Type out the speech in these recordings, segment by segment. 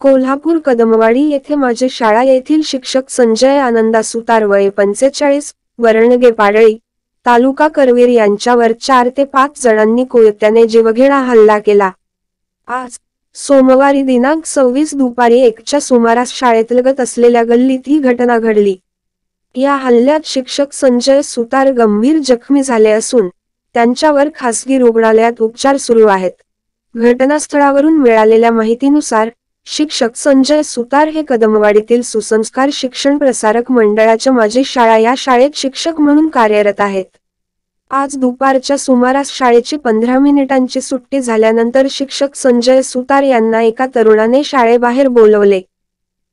कोल्हापूर कदमवाडी येथे माझे शाळा येथील शिक्षक संजय आनंदा सुतार वय पंचेचाळीस वरणगे पाडळी तालुका करवीर यांच्यावर चार ते पाच जणांनी कोयत्याने जीवघेणा हल्ला केला आज सोमवारी दिनांक सव्वीस दुपारी एकच्या सुमारास शाळेत लगत असलेल्या गल्लीत ही घटना घडली या हल्ल्यात शिक्षक संजय सुतार गंभीर जखमी झाले असून त्यांच्यावर खासगी रुग्णालयात उपचार सुरू आहेत घटनास्थळावरून मिळालेल्या माहितीनुसार शिक्षक संजय सुतार हे कदमवाडीतील सुसंस्कार शिक्षण प्रसारक मंडळाच्या माझी शाळा या शाळेत शिक्षक म्हणून कार्यरत आहेत आज दुपारच्या सुमारास शाळेची पंधरा मिनिटांची सुट्टी झाल्यानंतर शिक्षक संजय सुतार यांना एका तरुणाने शाळेबाहेर बोलवले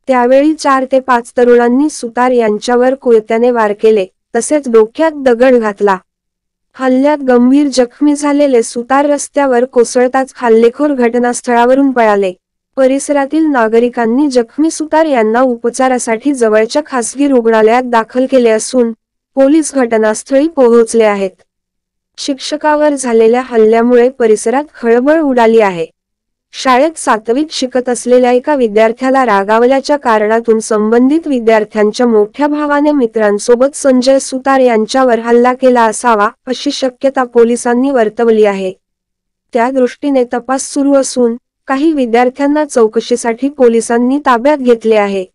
त्यावेळी चार ते पाच तरुणांनी सुतार यांच्यावर कुळत्याने वार केले तसेच डोक्यात दगड घातला हल्ल्यात गंभीर जखमी झालेले सुतार रस्त्यावर कोसळताच हल्लेखोर घटनास्थळावरून पळाले परिसरातील नागरिकांनी जखमी सुतार यांना उपचारासाठी जवळच्या खासगी रुग्णालयात दाखल केले असून पोलीस घटनास्थळी पोहोचले आहेत शिक्षकावर झालेल्या हल्ल्यामुळे परिसरात खळबळ उडाली आहे शाळेत सातवीत शिकत असलेल्या एका विद्यार्थ्याला रागावल्याच्या कारणातून संबंधित विद्यार्थ्यांच्या मोठ्या भावाने मित्रांसोबत संजय सुतार यांच्यावर हल्ला केला असावा अशी शक्यता पोलिसांनी वर्तवली आहे त्या दृष्टीने तपास सुरू असून काही विद्यार्थ्यांना चौकशीसाठी पोलिसांनी ताब्यात घेतले आहे